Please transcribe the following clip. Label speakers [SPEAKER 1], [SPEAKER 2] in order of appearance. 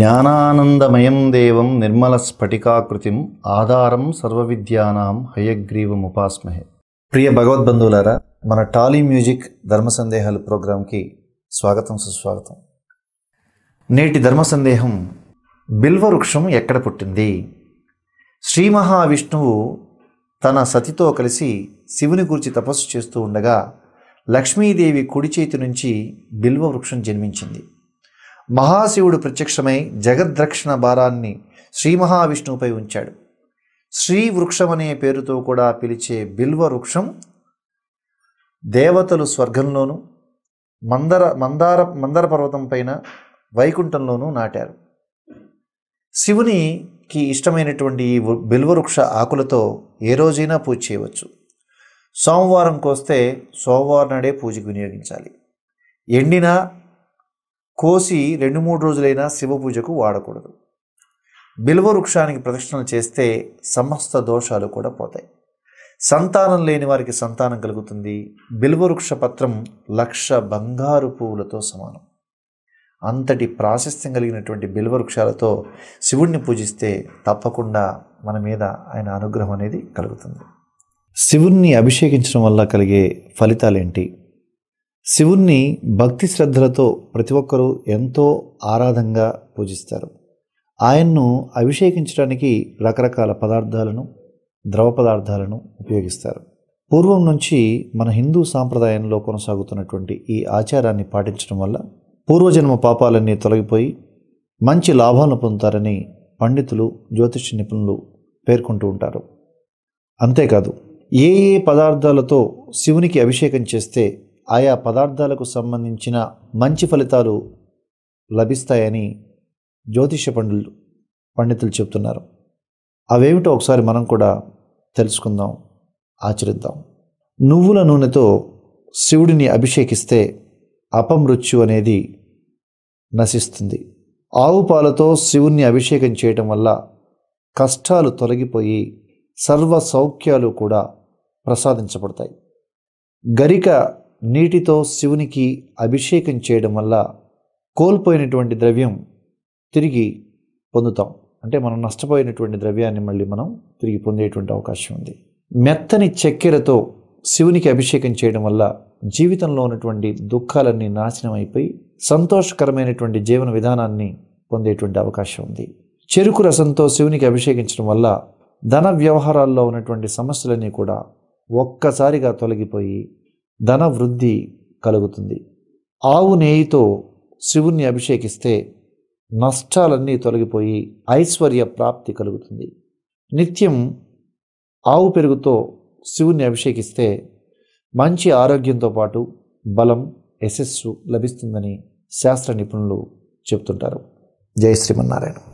[SPEAKER 1] జ్ఞానానందమయం దేవం నిర్మల స్ఫటికాకృతిం ఆధారం సర్వవిద్యానాం హయగ్రీవం ఉపాస్మహే ప్రియ భగవద్బంధువులారా మన టాలీ మ్యూజిక్ ధర్మ సందేహాలు ప్రోగ్రాంకి స్వాగతం సుస్వాగతం నేటి ధర్మ సందేహం బిల్వవృక్షం ఎక్కడ పుట్టింది శ్రీ మహావిష్ణువు తన సతితో కలిసి శివుని గురించి తపస్సు చేస్తూ ఉండగా లక్ష్మీదేవి కుడి చేతి నుంచి బిల్వ వృక్షం జన్మించింది మహాశివుడు ప్రత్యక్షమై జగద్రక్షణ భారాన్ని శ్రీ మహావిష్ణువుపై ఉంచాడు శ్రీ వృక్షం అనే పేరుతో కూడా పిలిచే బిల్వ వృక్షం దేవతలు స్వర్గంలోనూ మందర మందార మందర పర్వతం పైన వైకుంఠంలోనూ నాటారు శివునికి ఇష్టమైనటువంటి ఈ బిల్వవృక్ష ఆకులతో ఏ రోజైనా పూజ చేయవచ్చు సోమవారం కోస్తే సోమవారం నాడే పూజకు వినియోగించాలి ఎండిన కోసి రెండు మూడు రోజులైనా శివ పూజకు వాడకూడదు బిల్వ వృక్షానికి ప్రదక్షిణలు చేస్తే సమస్త దోషాలు కూడా పోతాయి సంతానం లేని వారికి సంతానం కలుగుతుంది బిల్వ వృక్ష పత్రం లక్ష బంగారు పువ్వులతో సమానం అంతటి ప్రాశస్త్యం కలిగినటువంటి బిల్వ వృక్షాలతో శివుణ్ణి పూజిస్తే తప్పకుండా మన మీద ఆయన అనుగ్రహం అనేది కలుగుతుంది శివుణ్ణి అభిషేకించడం వల్ల కలిగే ఫలితాలేంటి శివుణ్ణి భక్తి శ్రద్ధలతో ప్రతి ఒక్కరూ ఎంతో ఆరాధంగా పూజిస్తారు ఆయన్ను అభిషేకించడానికి రకరకాల పదార్థాలను ద్రవ పదార్థాలను ఉపయోగిస్తారు పూర్వం నుంచి మన హిందూ సాంప్రదాయంలో కొనసాగుతున్నటువంటి ఈ ఆచారాన్ని పాటించడం వల్ల పూర్వజన్మ పాపాలన్నీ తొలగిపోయి మంచి లాభాలను పొందుతారని పండితులు జ్యోతిష నిపుణులు పేర్కొంటూ ఉంటారు అంతేకాదు ఏ ఏ పదార్థాలతో శివునికి అభిషేకం చేస్తే ఆయా పదార్థాలకు సంబంధించిన మంచి ఫలితాలు లభిస్తాయని జ్యోతిష పండులు పండితులు చెప్తున్నారు అవేమిటో ఒకసారి మనం కూడా తెలుసుకుందాం ఆచరిద్దాం నువ్వుల నూనెతో శివుడిని అభిషేకిస్తే అపమృత్యు అనేది నశిస్తుంది ఆవు పాలతో శివుణ్ణి అభిషేకం చేయటం వల్ల కష్టాలు తొలగిపోయి సర్వ సౌఖ్యాలు కూడా ప్రసాదించబడతాయి గరిక నీటితో శివునికి అభిషేకం చేయడం వల్ల కోల్పోయినటువంటి ద్రవ్యం తిరిగి పొందుతాం అంటే మనం నష్టపోయినటువంటి ద్రవ్యాన్ని మళ్ళీ మనం తిరిగి పొందేటువంటి అవకాశం ఉంది మెత్తని చక్కెరతో శివునికి అభిషేకం చేయడం వల్ల జీవితంలో ఉన్నటువంటి దుఃఖాలన్నీ నాశనం అయిపోయి సంతోషకరమైనటువంటి జీవన విధానాన్ని పొందేటువంటి అవకాశం ఉంది చెరుకు రసంతో శివునికి అభిషేకించడం వల్ల ధన వ్యవహారాల్లో ఉన్నటువంటి సమస్యలన్నీ కూడా ఒక్కసారిగా తొలగిపోయి ధన వృద్ధి కలుగుతుంది ఆవు నేయితో శివుణ్ణి అభిషేకిస్తే నష్టాలన్నీ తొలగిపోయి ఐశ్వర్య ప్రాప్తి కలుగుతుంది నిత్యం ఆవు పెరుగుతో శివుణ్ణి అభిషేకిస్తే మంచి ఆరోగ్యంతో పాటు బలం యశస్సు లభిస్తుందని శాస్త్ర నిపుణులు చెప్తుంటారు జై శ్రీమన్నారాయణ